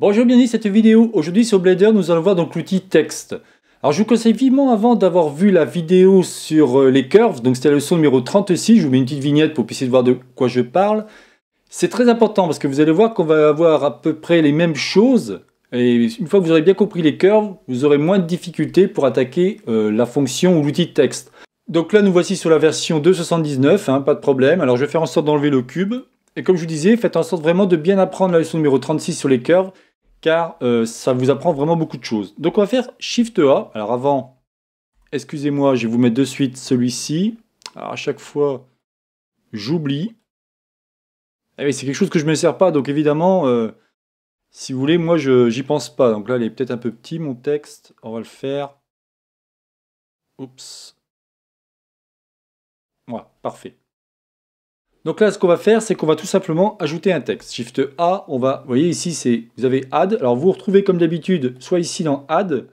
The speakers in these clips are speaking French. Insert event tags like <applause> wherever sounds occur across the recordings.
Bonjour, bienvenue cette vidéo. Aujourd'hui sur Blender, nous allons voir donc l'outil texte. Alors je vous conseille vivement avant d'avoir vu la vidéo sur euh, les curves, donc c'était la leçon numéro 36, je vous mets une petite vignette pour que vous puissiez voir de quoi je parle. C'est très important parce que vous allez voir qu'on va avoir à peu près les mêmes choses et une fois que vous aurez bien compris les curves, vous aurez moins de difficultés pour attaquer euh, la fonction ou l'outil texte. Donc là nous voici sur la version 2.79, hein, pas de problème. Alors je vais faire en sorte d'enlever le cube. Et comme je vous disais, faites en sorte vraiment de bien apprendre la leçon numéro 36 sur les curves car euh, ça vous apprend vraiment beaucoup de choses. Donc on va faire Shift A. Alors avant, excusez-moi, je vais vous mettre de suite celui-ci. Alors à chaque fois, j'oublie. Eh c'est quelque chose que je ne me sers pas, donc évidemment, euh, si vous voulez, moi, je j'y pense pas. Donc là, il est peut-être un peu petit, mon texte. On va le faire. Oups. Voilà, parfait. Donc là, ce qu'on va faire, c'est qu'on va tout simplement ajouter un texte. Shift A, on va, vous voyez ici, c'est, vous avez add. Alors vous retrouvez comme d'habitude, soit ici dans add,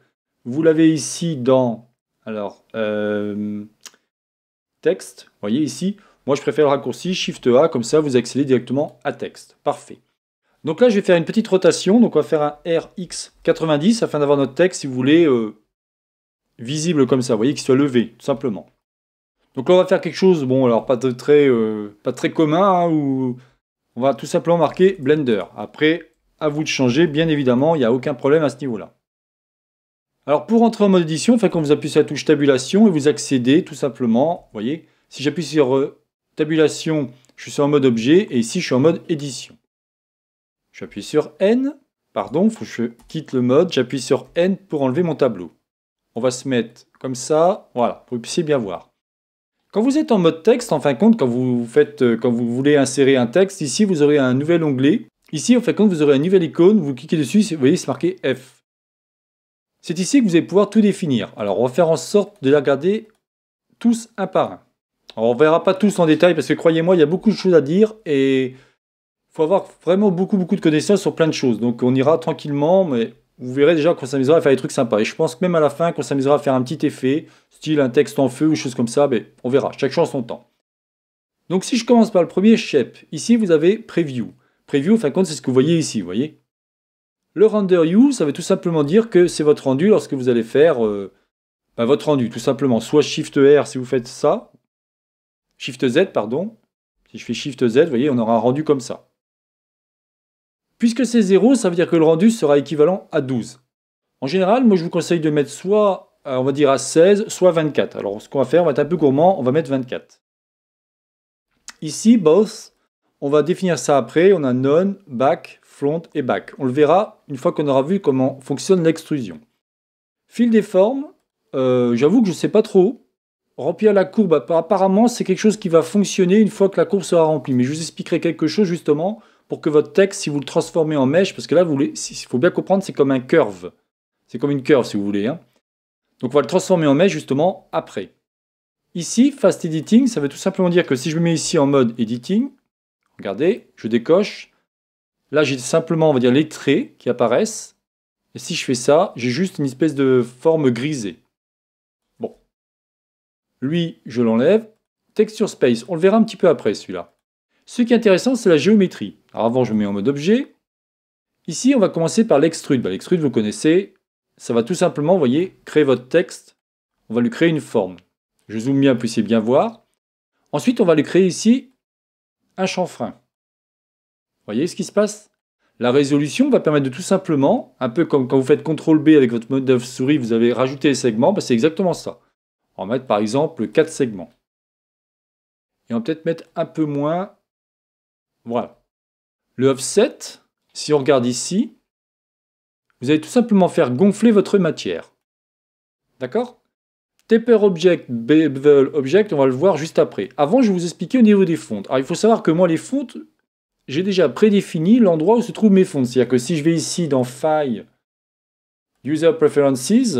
vous l'avez ici dans, alors, euh, texte, vous voyez ici. Moi, je préfère le raccourci Shift A, comme ça, vous accédez directement à texte. Parfait. Donc là, je vais faire une petite rotation. Donc on va faire un RX90 afin d'avoir notre texte, si vous voulez, euh, visible comme ça. Vous voyez, qu'il soit levé, tout simplement. Donc là, on va faire quelque chose, bon, alors pas très, euh, pas très commun, hein, ou on va tout simplement marquer Blender. Après, à vous de changer, bien évidemment, il n'y a aucun problème à ce niveau-là. Alors pour entrer en mode édition, quand vous appuyez sur la touche tabulation et vous accédez tout simplement, vous voyez, si j'appuie sur euh, tabulation, je suis en mode objet et ici je suis en mode édition. J'appuie sur N, pardon, faut que je quitte le mode, j'appuie sur N pour enlever mon tableau. On va se mettre comme ça, voilà, pour que vous puissiez bien voir. Quand vous êtes en mode texte, en fin de compte, quand vous, faites, euh, quand vous voulez insérer un texte, ici vous aurez un nouvel onglet. Ici, en fin de compte, vous aurez une nouvelle icône, vous cliquez dessus, vous voyez, c'est marqué F. C'est ici que vous allez pouvoir tout définir. Alors, on va faire en sorte de la garder tous un par un. Alors, on ne verra pas tous en détail parce que croyez-moi, il y a beaucoup de choses à dire et il faut avoir vraiment beaucoup, beaucoup de connaissances sur plein de choses. Donc, on ira tranquillement, mais vous verrez déjà qu'on s'amusera à faire des trucs sympas. Et je pense que même à la fin, qu'on s'amusera à faire un petit effet, style un texte en feu ou chose comme ça, mais on verra, chaque chose son temps. Donc si je commence par le premier shape, ici vous avez preview. Preview, en fin de compte, c'est ce que vous voyez ici, vous voyez. Le render you, ça veut tout simplement dire que c'est votre rendu lorsque vous allez faire euh, ben, votre rendu, tout simplement. Soit Shift R si vous faites ça, Shift Z, pardon. Si je fais Shift Z, vous voyez, on aura un rendu comme ça. Puisque c'est 0, ça veut dire que le rendu sera équivalent à 12. En général, moi je vous conseille de mettre soit, euh, on va dire à 16, soit 24. Alors ce qu'on va faire, on va être un peu gourmand, on va mettre 24. Ici, both, on va définir ça après, on a none, back, front et back. On le verra une fois qu'on aura vu comment fonctionne l'extrusion. Fil des formes, euh, j'avoue que je ne sais pas trop. Remplir la courbe, apparemment c'est quelque chose qui va fonctionner une fois que la courbe sera remplie. Mais je vous expliquerai quelque chose justement pour que votre texte, si vous le transformez en mèche, parce que là, il faut bien comprendre, c'est comme un curve. C'est comme une curve, si vous voulez. Hein. Donc, on va le transformer en mèche, justement, après. Ici, Fast Editing, ça veut tout simplement dire que si je me mets ici en mode Editing, regardez, je décoche. Là, j'ai simplement, on va dire, les traits qui apparaissent. Et si je fais ça, j'ai juste une espèce de forme grisée. Bon. Lui, je l'enlève. Texture Space, on le verra un petit peu après, celui-là. Ce qui est intéressant, c'est la géométrie. Alors avant, je mets en mode objet. Ici, on va commencer par l'extrude. Bah, l'extrude, vous connaissez. Ça va tout simplement, vous voyez, créer votre texte. On va lui créer une forme. Je zoome bien, vous puissiez bien voir. Ensuite, on va lui créer ici un chanfrein. Vous voyez ce qui se passe La résolution va permettre de tout simplement, un peu comme quand vous faites CTRL B avec votre mode d'œuvre souris, vous avez rajouté les segments, bah, c'est exactement ça. On va mettre par exemple 4 segments. Et on va peut-être mettre un peu moins voilà. Le offset, si on regarde ici, vous allez tout simplement faire gonfler votre matière. D'accord Taper Object, Bevel Object, on va le voir juste après. Avant, je vais vous expliquer au niveau des fontes. Alors, il faut savoir que moi, les fontes, j'ai déjà prédéfini l'endroit où se trouvent mes fontes. C'est-à-dire que si je vais ici dans File, User Preferences,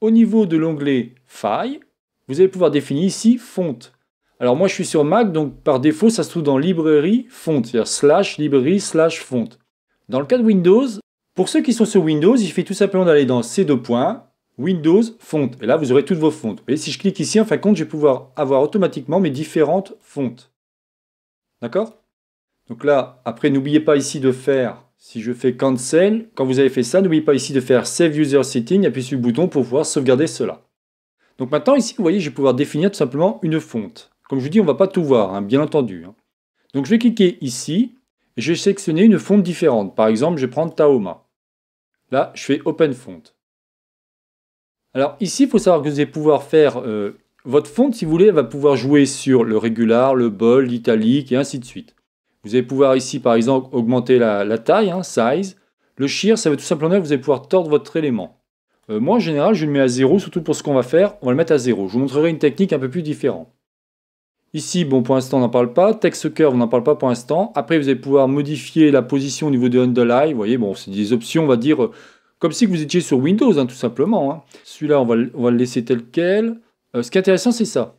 au niveau de l'onglet File, vous allez pouvoir définir ici Fonte. Alors moi, je suis sur Mac, donc par défaut, ça se trouve dans librairie fonte, c'est-à-dire slash librairie slash fonte. Dans le cas de Windows, pour ceux qui sont sur Windows, il fait tout simplement d'aller dans c deux points, Windows fonte, et là vous aurez toutes vos fontes. Et si je clique ici, en fin de compte, je vais pouvoir avoir automatiquement mes différentes fontes. D'accord Donc là, après, n'oubliez pas ici de faire, si je fais cancel, quand vous avez fait ça, n'oubliez pas ici de faire save user setting, appuyez sur le bouton pour pouvoir sauvegarder cela. Donc maintenant, ici, vous voyez, je vais pouvoir définir tout simplement une fonte. Comme je vous dis, on ne va pas tout voir, hein, bien entendu. Hein. Donc je vais cliquer ici et je vais sélectionner une fonte différente. Par exemple, je vais prendre Taoma. Là, je fais Open Font. Alors ici, il faut savoir que vous allez pouvoir faire euh, votre fonte, si vous voulez, va pouvoir jouer sur le régular, le bol, l'italique et ainsi de suite. Vous allez pouvoir ici, par exemple, augmenter la, taille, hein, size. Le shear, ça veut tout simplement dire que vous allez pouvoir tordre votre élément. Euh, moi, en général, je le mets à zéro, surtout pour ce qu'on va faire. On va le mettre à zéro. Je vous montrerai une technique un peu plus différente. Ici, bon, pour l'instant, on n'en parle pas. Text curve, on n'en parle pas pour l'instant. Après, vous allez pouvoir modifier la position au niveau de underline. Vous voyez, bon, c'est des options, on va dire, euh, comme si vous étiez sur Windows, hein, tout simplement. Hein. Celui-là, on va, le laisser tel quel. Euh, ce qui est intéressant, c'est ça.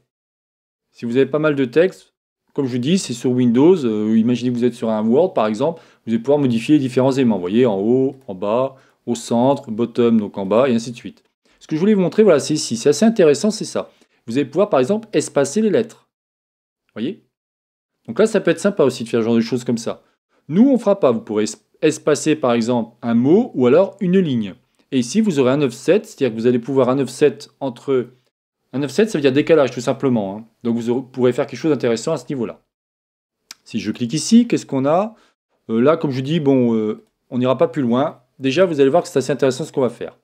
Si vous avez pas mal de texte, comme je vous dis, c'est sur Windows. Euh, imaginez que vous êtes sur un Word, par exemple. Vous allez pouvoir modifier les différents éléments. Vous voyez, en haut, en bas, au centre, bottom, donc en bas, et ainsi de suite. Ce que je voulais vous montrer, voilà, c'est ici. C'est assez intéressant, c'est ça. Vous allez pouvoir, par exemple, espacer les lettres voyez Donc là, ça peut être sympa aussi de faire ce genre de choses comme ça. Nous, on ne fera pas. Vous pourrez espacer, par exemple, un mot ou alors une ligne. Et ici, vous aurez un offset, c'est-à-dire que vous allez pouvoir un offset entre... Un offset, ça veut dire décalage, tout simplement. Hein. Donc vous pourrez faire quelque chose d'intéressant à ce niveau-là. Si je clique ici, qu'est-ce qu'on a euh, Là, comme je dis, bon, euh, on n'ira pas plus loin. Déjà, vous allez voir que c'est assez intéressant ce qu'on va faire.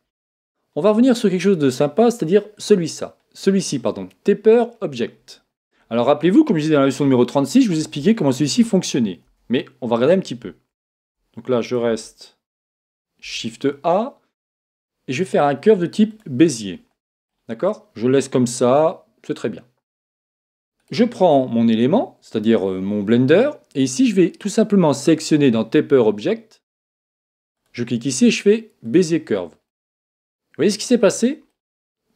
On va revenir sur quelque chose de sympa, c'est-à-dire celui-ci. Celui-ci, pardon. Taper Object. Alors rappelez-vous, comme je disais dans la leçon numéro 36, je vous expliquais comment celui-ci fonctionnait. Mais on va regarder un petit peu. Donc là, je reste Shift A et je vais faire un curve de type Bézier. D'accord Je laisse comme ça, c'est très bien. Je prends mon élément, c'est-à-dire euh, mon Blender, et ici je vais tout simplement sélectionner dans Taper Object. Je clique ici et je fais Bézier Curve. Vous voyez ce qui s'est passé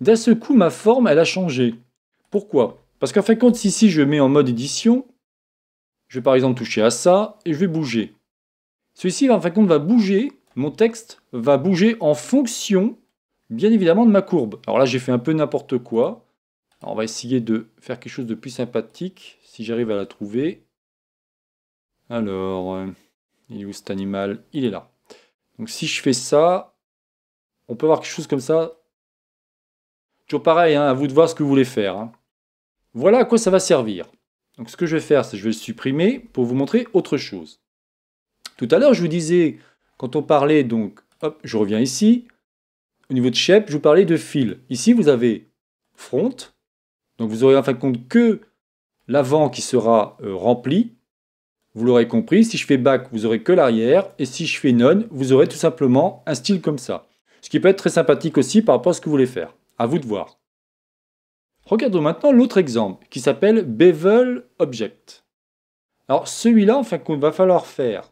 D'un seul coup, ma forme, elle a changé. Pourquoi parce qu'en fin de compte, si je mets en mode édition, je vais par exemple toucher à ça et je vais bouger. Celui-ci, en fin de compte, va bouger, mon texte va bouger en fonction, bien évidemment, de ma courbe. Alors là, j'ai fait un peu n'importe quoi. on va essayer de faire quelque chose de plus sympathique, si j'arrive à la trouver. Alors, euh, il est où cet animal Il est là. Donc si je fais ça, on peut avoir quelque chose comme ça. Toujours pareil, hein, à vous de voir ce que vous voulez faire. Hein. Voilà à quoi ça va servir. Donc ce que je vais faire, c'est que je vais le supprimer pour vous montrer autre chose. Tout à l'heure, je vous disais, quand on parlait, donc, hop, je reviens ici, au niveau de shape, je vous parlais de fil. Ici, vous avez front, donc vous aurez en fin de compte que l'avant qui sera euh, rempli. Vous l'aurez compris, si je fais back, vous aurez que l'arrière, et si je fais none, vous aurez tout simplement un style comme ça. Ce qui peut être très sympathique aussi par rapport à ce que vous voulez faire. À vous de voir. Regardons maintenant l'autre exemple qui s'appelle Bevel Object. Alors celui-là, enfin, qu'on va falloir faire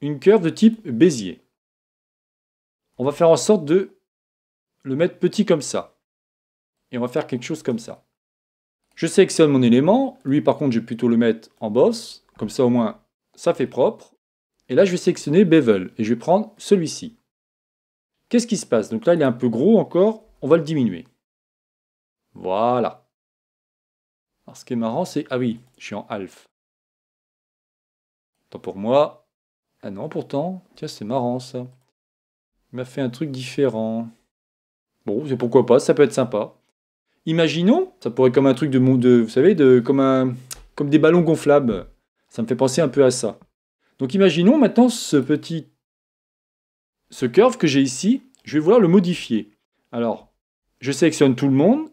une curve de type Bézier. On va faire en sorte de le mettre petit comme ça. Et on va faire quelque chose comme ça. Je sélectionne mon élément. Lui, par contre, je vais plutôt le mettre en boss. Comme ça, au moins, ça fait propre. Et là, je vais sélectionner Bevel. Et je vais prendre celui-ci. Qu'est-ce qui se passe Donc là, il est un peu gros encore. On va le diminuer. Voilà. Alors ce qui est marrant, c'est... Ah oui, je suis en half. Tant pour moi. Ah non, pourtant. Tiens, c'est marrant ça. Il m'a fait un truc différent. Bon, c'est pourquoi pas, ça peut être sympa. Imaginons, ça pourrait être comme un truc de, monde, vous savez, de, comme, un, comme des ballons gonflables. Ça me fait penser un peu à ça. Donc imaginons maintenant ce petit, ce curve que j'ai ici, je vais vouloir le modifier. Alors, je sélectionne tout le monde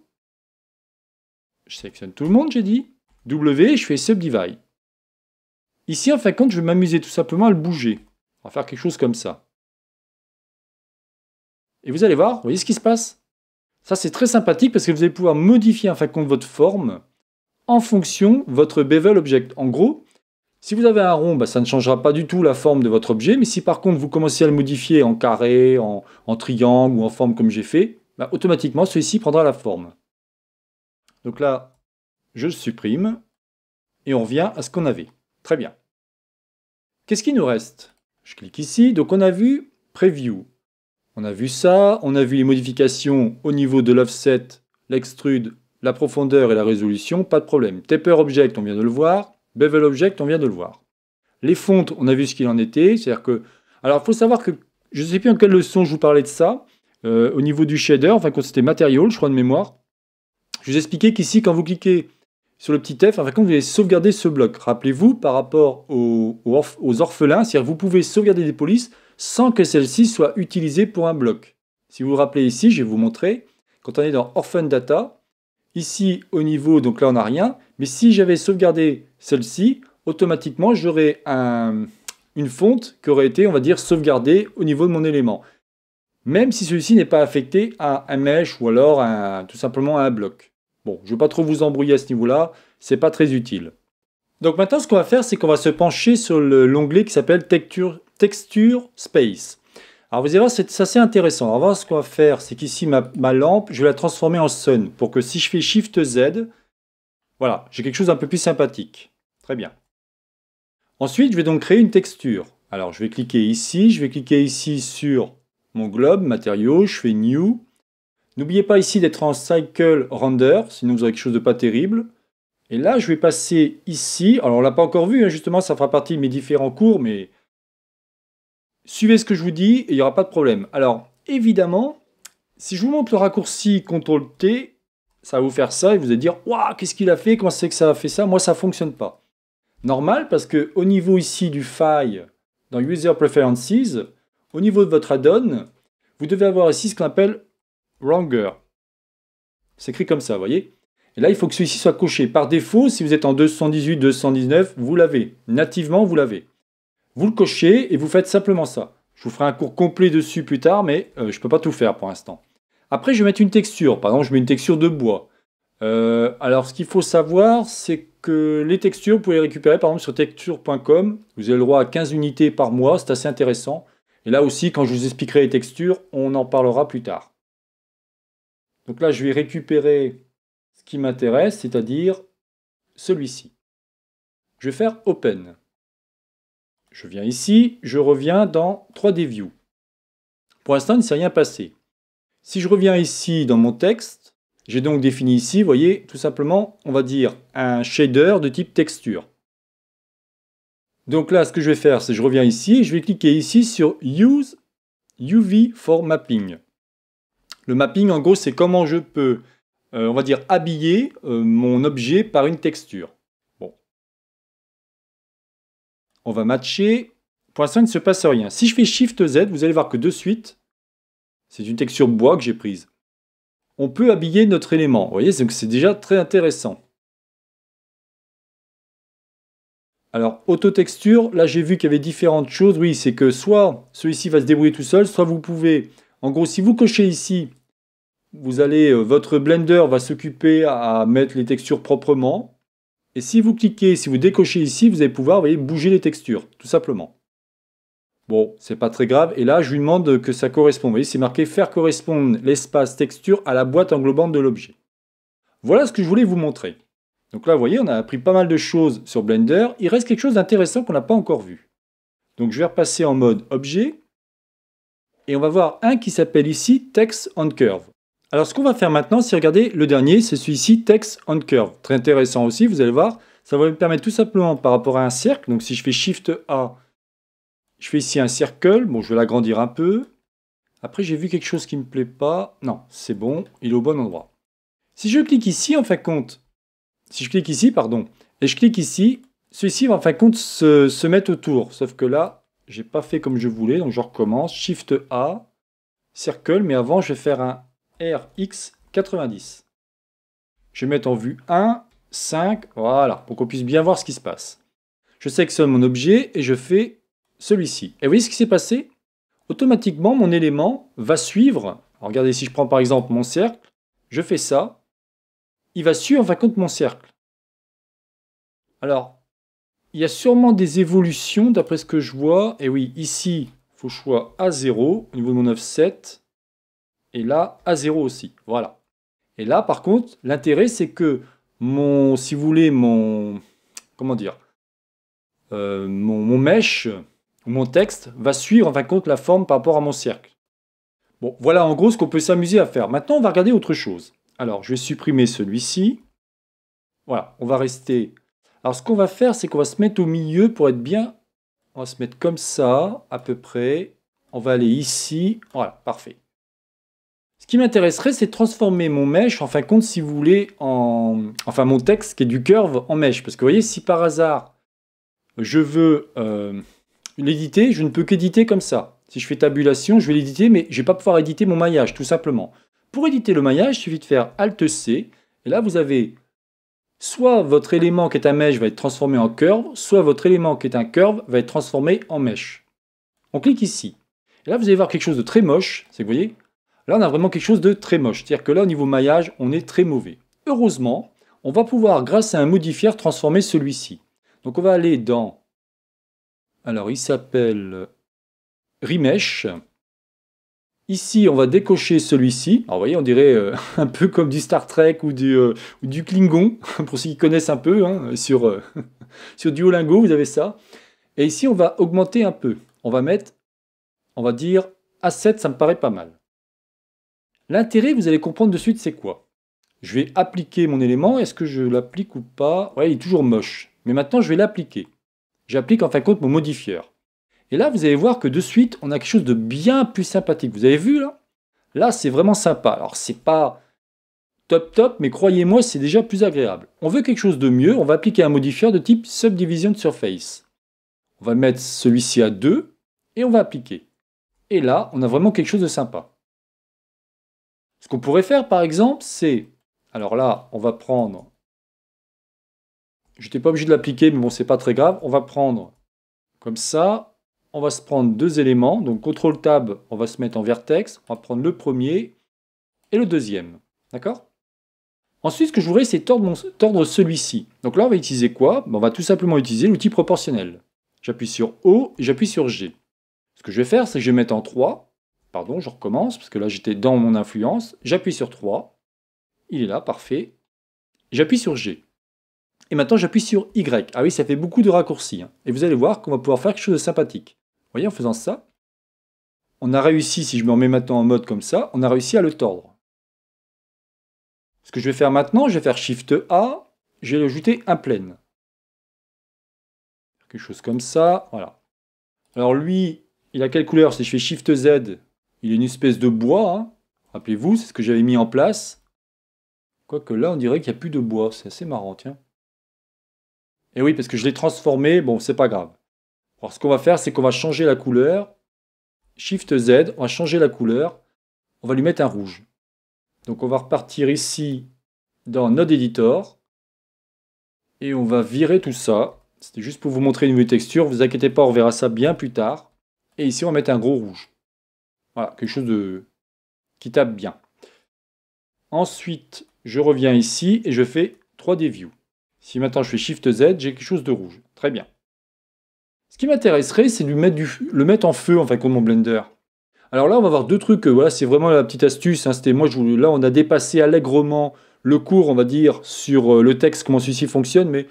je sélectionne tout le monde, j'ai dit, W, je fais Subdivide. Ici, en fin de compte, je vais m'amuser tout simplement à le bouger. On va faire quelque chose comme ça. Et vous allez voir, vous voyez ce qui se passe Ça, c'est très sympathique parce que vous allez pouvoir modifier en fin de compte votre forme en fonction de votre bevel object. En gros, si vous avez un rond, bah, ça ne changera pas du tout la forme de votre objet, mais si par contre vous commencez à le modifier en carré, en, triangle ou en forme comme j'ai fait, bah, automatiquement celui-ci prendra la forme. Donc là, je supprime et on revient à ce qu'on avait. Très bien. Qu'est-ce qui nous reste Je clique ici. Donc on a vu Preview. On a vu ça, on a vu les modifications au niveau de l'offset, l'extrude, la profondeur et la résolution, pas de problème. Taper Object, on vient de le voir. Bevel Object, on vient de le voir. Les fontes, on a vu ce qu'il en était. C'est-à-dire que. Alors, il faut savoir que. Je ne sais plus en quelle leçon je vous parlais de ça. Euh, au niveau du shader, enfin, quand c'était Material, je crois de mémoire. Je vous ai expliqué qu'ici, quand vous cliquez sur le petit F, enfin, vous allez sauvegarder ce bloc. Rappelez-vous, par rapport aux, orphelins, c'est-à-dire vous pouvez sauvegarder des polices sans que celle-ci soit utilisée pour un bloc. Si vous vous rappelez ici, je vais vous montrer, quand on est dans Orphan Data, ici au niveau, donc là on n'a rien, mais si j'avais sauvegardé celle-ci, automatiquement j'aurais une fonte qui aurait été, on va dire, sauvegardée au niveau de mon élément. Même si celui-ci n'est pas affecté à un mesh ou alors tout simplement à un bloc. Bon, je ne vais pas trop vous embrouiller à ce niveau-là, c'est pas très utile. Donc maintenant, ce qu'on va faire, c'est qu'on va se pencher sur l'onglet qui s'appelle texture, Space. Alors vous allez voir, c'est assez intéressant. Alors ce qu'on va faire, c'est qu'ici, ma, ma, lampe, je vais la transformer en Sun pour que si je fais Shift Z, voilà, j'ai quelque chose d'un peu plus sympathique. Très bien. Ensuite, je vais donc créer une texture. Alors je vais cliquer ici, je vais cliquer ici sur mon globe, matériaux, je fais New, N'oubliez pas ici d'être en Cycle Render, sinon vous aurez quelque chose de pas terrible. Et là, je vais passer ici. Alors, on l'a pas encore vu, hein, justement, ça fera partie de mes différents cours, mais suivez ce que je vous dis et il n'y aura pas de problème. Alors, évidemment, si je vous montre le raccourci CTRL-T, ça va vous faire ça et vous allez dire Waouh, qu'est-ce qu'il a fait Comment c'est que ça a fait ça Moi, ça ne fonctionne pas. Normal, parce que au niveau ici du file, dans User Preferences, au niveau de votre add-on, vous devez avoir ici ce qu'on appelle Wronger. C'est écrit comme ça, vous voyez Et là, il faut que celui-ci soit coché. Par défaut, si vous êtes en 218, 219, vous l'avez. Nativement, vous l'avez. Vous le cochez et vous faites simplement ça. Je vous ferai un cours complet dessus plus tard, mais euh, je ne peux pas tout faire pour l'instant. Après, je vais mettre une texture. Par exemple, je mets une texture de bois. Euh, alors, ce qu'il faut savoir, c'est que les textures, vous pouvez les récupérer par exemple sur texture.com. Vous avez le droit à 15 unités par mois, c'est assez intéressant. Et là aussi, quand je vous expliquerai les textures, on en parlera plus tard. Donc là, je vais récupérer ce qui m'intéresse, c'est-à-dire celui-ci. Je vais faire Open. Je viens ici, je reviens dans 3D View. Pour l'instant, il ne s'est rien passé. Si je reviens ici dans mon texte, j'ai donc défini ici, vous voyez, tout simplement, on va dire un shader de type texture. Donc là, ce que je vais faire, c'est je reviens ici, je vais cliquer ici sur Use UV for Mapping. Le mapping, en gros, c'est comment je peux, euh, on va dire, habiller euh, mon objet par une texture. Bon. On va matcher. Pour l'instant, il ne se passe rien. Si je fais Shift Z, vous allez voir que de suite, c'est une texture bois que j'ai prise. On peut habiller notre élément. Vous voyez, c'est déjà très intéressant. Alors, auto-texture, là j'ai vu qu'il y avait différentes choses. Oui, c'est que soit celui-ci va se débrouiller tout seul, soit vous pouvez, en gros, si vous cochez ici vous allez, euh, votre blender va s'occuper à mettre les textures proprement. Et si vous cliquez, si vous décochez ici, vous allez pouvoir, voyez, bouger les textures, tout simplement. Bon, c'est pas très grave. Et là, je lui demande que ça corresponde. Vous voyez, c'est marqué faire correspondre l'espace texture à la boîte englobante de l'objet. Voilà ce que je voulais vous montrer. Donc là, vous voyez, on a appris pas mal de choses sur Blender. Il reste quelque chose d'intéressant qu'on n'a pas encore vu. Donc je vais repasser en mode objet. Et on va voir un qui s'appelle ici Text on Curve. Alors, ce qu'on va faire maintenant, c'est regarder le dernier, c'est celui-ci, Text on Curve. Très intéressant aussi, vous allez voir. Ça va me permettre tout simplement par rapport à un cercle. Donc, si je fais Shift A, je fais ici un cercle. Bon, je vais l'agrandir un peu. Après, j'ai vu quelque chose qui ne me plaît pas. Non, c'est bon, il est au bon endroit. Si je clique ici, en fin de compte, si je clique ici, pardon, et je clique ici, celui-ci va en fin de compte se, se mettre autour. Sauf que là, j'ai pas fait comme je voulais, donc je recommence. Shift A, cercle, mais avant, je vais faire un RX90. Je vais mettre en vue 1, 5, voilà, pour qu'on puisse bien voir ce qui se passe. Je sélectionne mon objet et je fais celui-ci. Et vous voyez ce qui s'est passé Automatiquement, mon élément va suivre. Regardez, si je prends par exemple mon cercle, je fais ça, il va suivre en fin mon cercle. Alors, il y a sûrement des évolutions d'après ce que je vois. Et oui, ici, faut choix A0 au niveau de mon 97 et là à zéro aussi. Voilà. Et là, par contre, l'intérêt, c'est que mon, si vous voulez, mon, comment dire, euh, mon, mon mesh, mon texte, va suivre en fin de compte la forme par rapport à mon cercle. Bon, voilà en gros ce qu'on peut s'amuser à faire. Maintenant, on va regarder autre chose. Alors, je vais supprimer celui-ci. Voilà, on va rester. Alors, ce qu'on va faire, c'est qu'on va se mettre au milieu pour être bien. On va se mettre comme ça, à peu près. On va aller ici. Voilà, parfait. Ce qui m'intéresserait, c'est de transformer mon mesh, en fin compte, si vous voulez, en... enfin mon texte qui est du curve en mesh. Parce que vous voyez, si par hasard je veux euh, l'éditer, je ne peux qu'éditer comme ça. Si je fais tabulation, je vais l'éditer, mais je ne vais pas pouvoir éditer mon maillage, tout simplement. Pour éditer le maillage, il suffit de faire Alt-C, et là vous avez soit votre élément qui est un mesh va être transformé en curve, soit votre élément qui est un curve va être transformé en mesh. On clique ici. Et là vous allez voir quelque chose de très moche, c'est que vous voyez, Là, on a vraiment quelque chose de très moche. C'est-à-dire que là, au niveau maillage, on est très mauvais. Heureusement, on va pouvoir, grâce à un modifier, transformer celui-ci. Donc on va aller dans... Alors, il s'appelle Rimesh. Ici, on va décocher celui-ci. Alors, vous voyez, on dirait euh, <laughs> un peu comme du Star Trek ou du, euh, Klingon, <laughs> pour ceux qui connaissent un peu, hein, sur, euh, <laughs> sur Duolingo, vous avez ça. Et ici, on va augmenter un peu. On va mettre, on va dire A7, ça me paraît pas mal. L'intérêt, vous allez comprendre de suite c'est quoi. Je vais appliquer mon élément, est-ce que je l'applique ou pas Ouais, il est toujours moche. Mais maintenant, je vais l'appliquer. J'applique en fin de compte mon modifieur. Et là, vous allez voir que de suite, on a quelque chose de bien plus sympathique. Vous avez vu là Là, c'est vraiment sympa. Alors, c'est pas top top, mais croyez-moi, c'est déjà plus agréable. On veut quelque chose de mieux, on va appliquer un modifieur de type subdivision de surface. On va mettre celui-ci à 2 et on va appliquer. Et là, on a vraiment quelque chose de sympa. Ce qu'on pourrait faire, par exemple, c'est... Alors là, on va prendre... Je n'étais pas obligé de l'appliquer, mais bon, c'est pas très grave. On va prendre comme ça. On va se prendre deux éléments. Donc, CTRL Tab, on va se mettre en vertex. On va prendre le premier et le deuxième. D'accord Ensuite, ce que je voudrais, c'est tordre, celui-ci. Donc là, on va utiliser quoi On va tout simplement utiliser l'outil proportionnel. J'appuie sur O et j'appuie sur G. Ce que je vais faire, c'est que je vais mettre en 3. Pardon, je recommence, parce que là j'étais dans mon influence. J'appuie sur 3. Il est là, parfait. J'appuie sur G. Et maintenant j'appuie sur Y. Ah oui, ça fait beaucoup de raccourcis. Hein. Et vous allez voir qu'on va pouvoir faire quelque chose de sympathique. Vous voyez, en faisant ça, on a réussi, si je me remets maintenant en mode comme ça, on a réussi à le tordre. Ce que je vais faire maintenant, je vais faire Shift A, je vais le ajouter un plein. Quelque chose comme ça, voilà. Alors lui, il a quelle couleur Si je fais Shift Z, il est une espèce de bois, hein. rappelez-vous, c'est ce que j'avais mis en place. Quoique là, on dirait qu'il n'y a plus de bois, c'est assez marrant, tiens. Et eh oui, parce que je l'ai transformé, bon, c'est pas grave. Alors ce qu'on va faire, c'est qu'on va changer la couleur. Shift Z, on va changer la couleur. On va lui mettre un rouge. Donc on va repartir ici dans Node Editor. Et on va virer tout ça. C'était juste pour vous montrer une nouvelle texture. Vous inquiétez pas, on verra ça bien plus tard. Et ici, on va mettre un gros rouge. Voilà, quelque chose de... qui tape bien. Ensuite, je reviens ici et je fais 3D View. Si maintenant je fais Shift Z, j'ai quelque chose de rouge. Très bien. Ce qui m'intéresserait, c'est de le mettre en feu, enfin, comme mon Blender. Alors là, on va voir deux trucs. Voilà, c'est vraiment la petite astuce. Hein, moi, je... là, on a dépassé allègrement le cours, on va dire, sur euh, le texte, comment celui-ci fonctionne, mais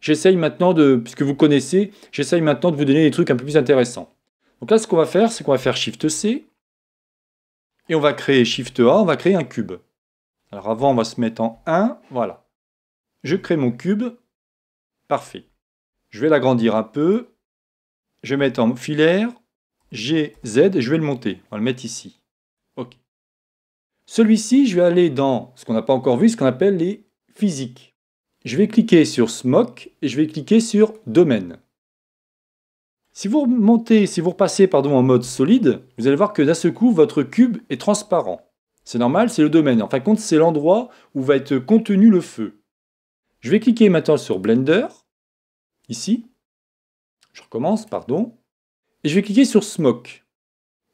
j'essaye maintenant de, puisque vous connaissez, j'essaye maintenant de vous donner des trucs un peu plus intéressants. Donc là, ce qu'on va faire, c'est qu'on va faire Shift C, et on va créer Shift A, on va créer un cube. Alors avant, on va se mettre en 1, voilà. Je crée mon cube, parfait. Je vais l'agrandir un peu, je vais mettre en filaire, G, Z, et je vais le monter. On va le mettre ici. OK. Celui-ci, je vais aller dans ce qu'on n'a pas encore vu, ce qu'on appelle les physiques. Je vais cliquer sur Smoke et je vais cliquer sur Domaine. Si vous remontez, si vous repassez pardon, en mode solide, vous allez voir que d'un seul coup, votre cube est transparent. C'est normal, c'est le domaine. En fin de compte, c'est l'endroit où va être contenu le feu. Je vais cliquer maintenant sur Blender, ici. Je recommence, pardon. Et je vais cliquer sur Smoke.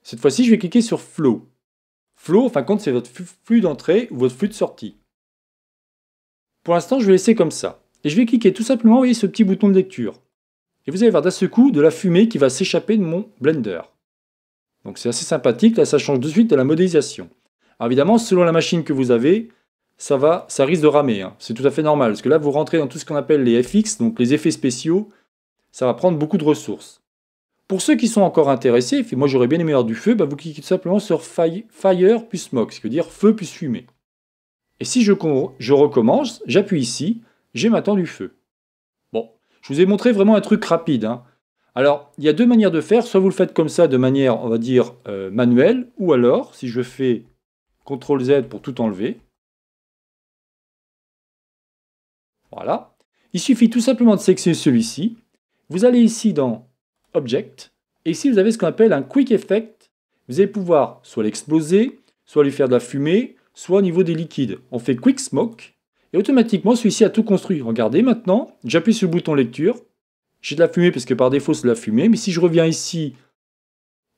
Cette fois-ci, je vais cliquer sur Flow. Flow, en fin de compte, c'est votre flux d'entrée ou votre flux de sortie. Pour l'instant, je vais laisser comme ça. Et je vais cliquer tout simplement, vous voyez, ce petit bouton de lecture. Et vous allez voir d'un seul coup de la fumée qui va s'échapper de mon blender. Donc c'est assez sympathique, là ça change de suite de la modélisation. Alors évidemment, selon la machine que vous avez, ça, va, ça risque de ramer. Hein. C'est tout à fait normal, parce que là vous rentrez dans tout ce qu'on appelle les FX, donc les effets spéciaux, ça va prendre beaucoup de ressources. Pour ceux qui sont encore intéressés, et moi j'aurais bien aimé avoir du feu, bah vous cliquez tout simplement sur Fire plus Smoke, ce qui veut dire feu plus fumée. Et si je, je recommence, j'appuie ici, j'ai maintenant du feu. Je vous ai montré vraiment un truc rapide. Hein. Alors, il y a deux manières de faire. Soit vous le faites comme ça, de manière, on va dire, euh, manuelle, ou alors, si je fais CTRL Z pour tout enlever, voilà, il suffit tout simplement de sélectionner celui-ci. Vous allez ici dans Object, et ici vous avez ce qu'on appelle un Quick Effect. Vous allez pouvoir soit l'exploser, soit lui faire de la fumée, soit au niveau des liquides. On fait Quick Smoke, et automatiquement, celui-ci a tout construit. Regardez maintenant, j'appuie sur le bouton lecture. J'ai de la fumée parce que par défaut, c'est de la fumée. Mais si je reviens ici,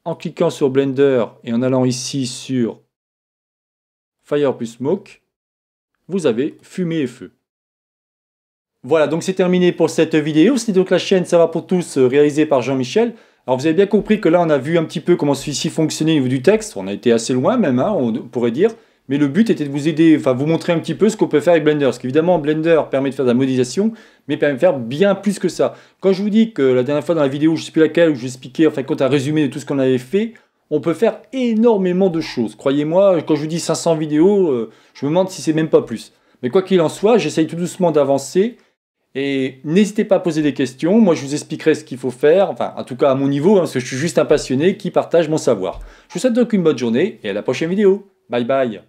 en cliquant sur Blender et en allant ici sur Fire plus Smoke, vous avez fumée et feu. Voilà, donc c'est terminé pour cette vidéo. C'était donc la chaîne Ça va pour tous, euh, réalisée par Jean-Michel. Alors vous avez bien compris que là, on a vu un petit peu comment celui-ci fonctionnait au niveau du texte. On a été assez loin même, hein, on pourrait dire mais le but était de vous aider, enfin vous montrer un petit peu ce qu'on peut faire avec Blender. Parce qu'évidemment, Blender permet de faire de la modélisation, mais permet de faire bien plus que ça. Quand je vous dis que la dernière fois dans la vidéo, je ne sais plus laquelle, où je vous expliquais, enfin quand un résumé de tout ce qu'on avait fait, on peut faire énormément de choses. Croyez-moi, quand je vous dis 500 vidéos, euh, je me demande si c'est même pas plus. Mais quoi qu'il en soit, j'essaye tout doucement d'avancer. Et n'hésitez pas à poser des questions. Moi, je vous expliquerai ce qu'il faut faire. Enfin, en tout cas, à mon niveau, hein, parce que je suis juste un passionné qui partage mon savoir. Je vous souhaite donc une bonne journée et à la prochaine vidéo. Bye bye